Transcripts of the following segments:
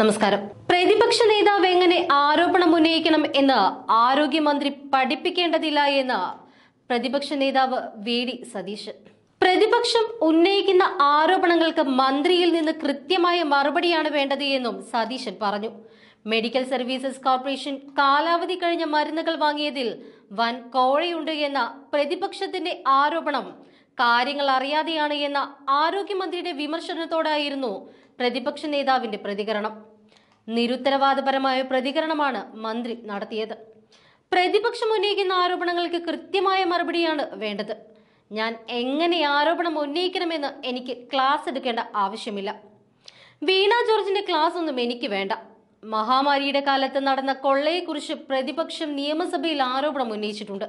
നമസ്കാരം പ്രതിപക്ഷ നേതാവ് എങ്ങനെ ആരോപണം ഉന്നയിക്കണം എന്ന് ആരോഗ്യമന്ത്രി പഠിപ്പിക്കേണ്ടതില്ല എന്ന് പ്രതിപക്ഷ നേതാവ് വി ഡി സതീശൻ പ്രതിപക്ഷം ഉന്നയിക്കുന്ന ആരോപണങ്ങൾക്ക് മന്ത്രിയിൽ നിന്ന് കൃത്യമായ മറുപടിയാണ് വേണ്ടത് എന്നും സതീശൻ പറഞ്ഞു മെഡിക്കൽ സർവീസസ് കോർപ്പറേഷൻ കാലാവധി കഴിഞ്ഞ മരുന്നുകൾ വാങ്ങിയതിൽ വൻ കോഴയുണ്ട് എന്ന പ്രതിപക്ഷത്തിന്റെ ആരോപണം കാര്യങ്ങൾ അറിയാതെയാണ് എന്ന ആരോഗ്യമന്ത്രിയുടെ വിമർശനത്തോടായിരുന്നു പ്രതിപക്ഷ നേതാവിന്റെ പ്രതികരണം നിരുത്തരവാദപരമായ പ്രതികരണമാണ് മന്ത്രി നടത്തിയത് പ്രതിപക്ഷം ഉന്നയിക്കുന്ന ആരോപണങ്ങൾക്ക് കൃത്യമായ മറുപടിയാണ് വേണ്ടത് ഞാൻ എങ്ങനെ ആരോപണം ഉന്നയിക്കണമെന്ന് എനിക്ക് ക്ലാസ് എടുക്കേണ്ട ആവശ്യമില്ല വീണ ജോർജിന്റെ ക്ലാസ് ഒന്നും എനിക്ക് വേണ്ട മഹാമാരിയുടെ കാലത്ത് നടന്ന കൊള്ളയെക്കുറിച്ച് പ്രതിപക്ഷം നിയമസഭയിൽ ആരോപണം ഉന്നയിച്ചിട്ടുണ്ട്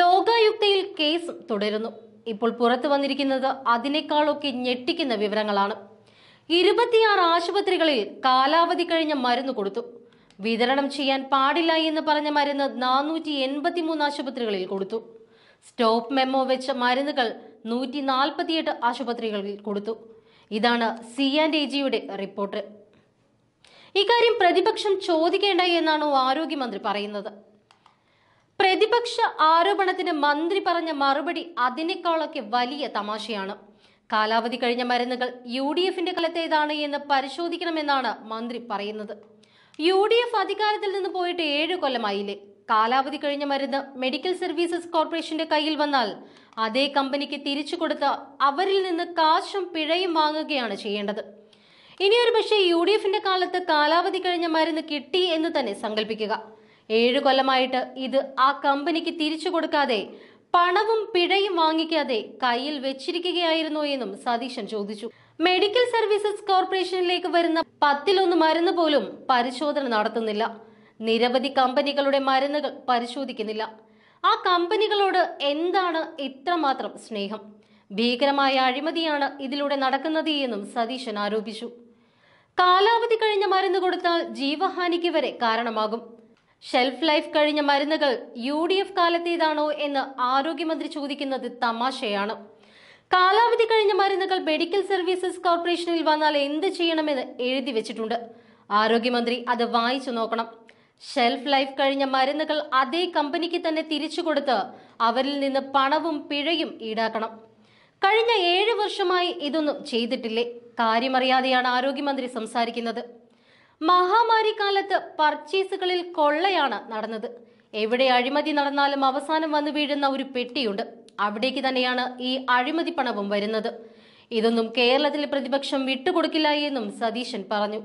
ലോകായുക്തയിൽ കേസ് തുടരുന്നു ഇപ്പോൾ പുറത്തു വന്നിരിക്കുന്നത് അതിനേക്കാളൊക്കെ ഞെട്ടിക്കുന്ന വിവരങ്ങളാണ് ഇരുപത്തിയാറ് ആശുപത്രികളിൽ കാലാവധി കഴിഞ്ഞ മരുന്ന് കൊടുത്തു വിതരണം ചെയ്യാൻ പാടില്ല എന്ന് പറഞ്ഞ മരുന്ന് നാനൂറ്റി എൺപത്തി മൂന്ന് ആശുപത്രികളിൽ കൊടുത്തു സ്റ്റോപ്പ് മെമ്മോ വെച്ച മരുന്നുകൾ നൂറ്റി നാൽപ്പത്തിയെട്ട് ആശുപത്രികളിൽ കൊടുത്തു ഇതാണ് സി ആൻഡ് എ ജിയുടെ റിപ്പോർട്ട് ഇക്കാര്യം പ്രതിപക്ഷം ചോദിക്കേണ്ട എന്നാണ് ആരോഗ്യമന്ത്രി പറയുന്നത് പ്രതിപക്ഷ ആരോപണത്തിന് മന്ത്രി പറഞ്ഞ മറുപടി അതിനേക്കാളൊക്കെ വലിയ തമാശയാണ് കാലാവധി കഴിഞ്ഞ മരുന്നുകൾ യു ഡി എഫിന്റെ കാലത്തേതാണ് എന്ന് പരിശോധിക്കണമെന്നാണ് മന്ത്രി പറയുന്നത് യു ഡി എഫ് അധികാരത്തിൽ നിന്ന് പോയിട്ട് ഏഴ് കൊല്ലമായില്ലേ കാലാവധി കഴിഞ്ഞ മരുന്ന് മെഡിക്കൽ സർവീസസ് കോർപ്പറേഷന്റെ കയ്യിൽ വന്നാൽ അതേ കമ്പനിക്ക് തിരിച്ചു കൊടുത്ത് അവരിൽ നിന്ന് കാശും പിഴയും വാങ്ങുകയാണ് ചെയ്യേണ്ടത് ഇനിയൊരു പക്ഷേ യു ഡി എഫിന്റെ കാലത്ത് കാലാവധി കഴിഞ്ഞ മരുന്ന് കിട്ടി എന്ന് തന്നെ സങ്കല്പിക്കുക ഏഴു കൊല്ലമായിട്ട് ഇത് ആ കമ്പനിക്ക് തിരിച്ചു കൊടുക്കാതെ പണവും പിഴയും വാങ്ങിക്കാതെ കയ്യിൽ വെച്ചിരിക്കുകയായിരുന്നോ എന്നും സതീശൻ ചോദിച്ചു മെഡിക്കൽ സർവീസസ് കോർപ്പറേഷനിലേക്ക് വരുന്ന പത്തിലൊന്ന് മരുന്ന് പോലും പരിശോധന നടത്തുന്നില്ല നിരവധി കമ്പനികളുടെ മരുന്നുകൾ പരിശോധിക്കുന്നില്ല ആ കമ്പനികളോട് എന്താണ് ഇത്രമാത്രം സ്നേഹം ഭീകരമായ അഴിമതിയാണ് ഇതിലൂടെ നടക്കുന്നത് എന്നും സതീശൻ ആരോപിച്ചു കാലാവധി കഴിഞ്ഞ മരുന്ന് കൊടുത്താൽ ജീവഹാനിക്ക് വരെ കാരണമാകും ഷെൽഫ് ലൈഫ് കഴിഞ്ഞ മരുന്നുകൾ യു ഡി എഫ് കാലത്തേതാണോ എന്ന് ആരോഗ്യമന്ത്രി ചോദിക്കുന്നത് തമാശയാണ് കാലാവധി കഴിഞ്ഞ മരുന്നുകൾ മെഡിക്കൽ സർവീസസ് കോർപ്പറേഷനിൽ വന്നാൽ എന്ത് ചെയ്യണമെന്ന് എഴുതി വെച്ചിട്ടുണ്ട് ആരോഗ്യമന്ത്രി അത് വായിച്ചു നോക്കണം ഷെൽഫ് ലൈഫ് കഴിഞ്ഞ മരുന്നുകൾ അതേ കമ്പനിക്ക് തന്നെ തിരിച്ചു കൊടുത്ത് അവരിൽ നിന്ന് പണവും പിഴയും ഈടാക്കണം കഴിഞ്ഞ ഏഴ് വർഷമായി ഇതൊന്നും ചെയ്തിട്ടില്ലേ കാര്യമറിയാതെയാണ് ആരോഗ്യമന്ത്രി സംസാരിക്കുന്നത് മഹാമാരി കാലത്ത് പർച്ചേസുകളിൽ കൊള്ളയാണ് നടന്നത് എവിടെ അഴിമതി നടന്നാലും അവസാനം വന്നു വീഴുന്ന ഒരു പെട്ടിയുണ്ട് അവിടേക്ക് തന്നെയാണ് ഈ അഴിമതി പണവും വരുന്നത് ഇതൊന്നും കേരളത്തിലെ പ്രതിപക്ഷം വിട്ടുകൊടുക്കില്ല എന്നും സതീശൻ പറഞ്ഞു